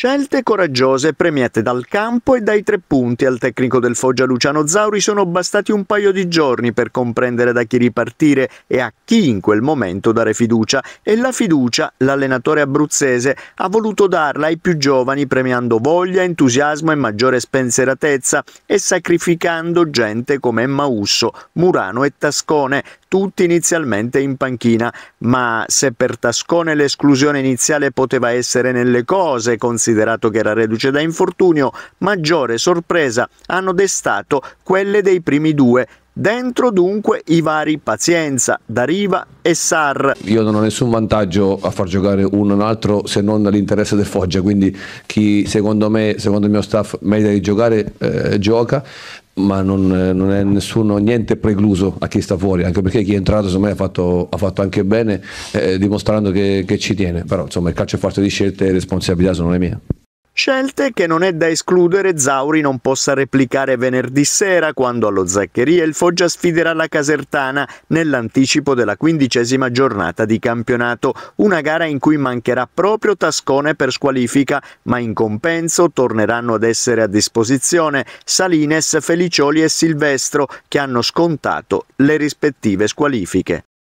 Scelte coraggiose premiate dal campo e dai tre punti al tecnico del Foggia Luciano Zauri sono bastati un paio di giorni per comprendere da chi ripartire e a chi in quel momento dare fiducia e la fiducia l'allenatore abruzzese ha voluto darla ai più giovani premiando voglia, entusiasmo e maggiore spensieratezza e sacrificando gente come Emmausso, Murano e Tascone, tutti inizialmente in panchina, ma se per Tascone l'esclusione iniziale poteva essere nelle cose considerando considerato che era reduce da infortunio, maggiore sorpresa hanno destato quelle dei primi due, Dentro dunque i vari Pazienza, Dariva e Sar. Io non ho nessun vantaggio a far giocare uno o un altro se non all'interesse del Foggia, quindi chi secondo me, secondo il mio staff, merita di giocare, eh, gioca ma non, eh, non, è nessuno, niente precluso a chi sta fuori, anche perché chi è entrato secondo me ha fatto, ha fatto anche bene eh, dimostrando che, che, ci tiene, però insomma il calcio è forte di scelte e responsabilità sono le mie. Scelte che non è da escludere Zauri non possa replicare venerdì sera quando allo Zaccheria il Foggia sfiderà la Casertana nell'anticipo della quindicesima giornata di campionato, una gara in cui mancherà proprio Tascone per squalifica, ma in compenso torneranno ad essere a disposizione Salines, Felicioli e Silvestro che hanno scontato le rispettive squalifiche.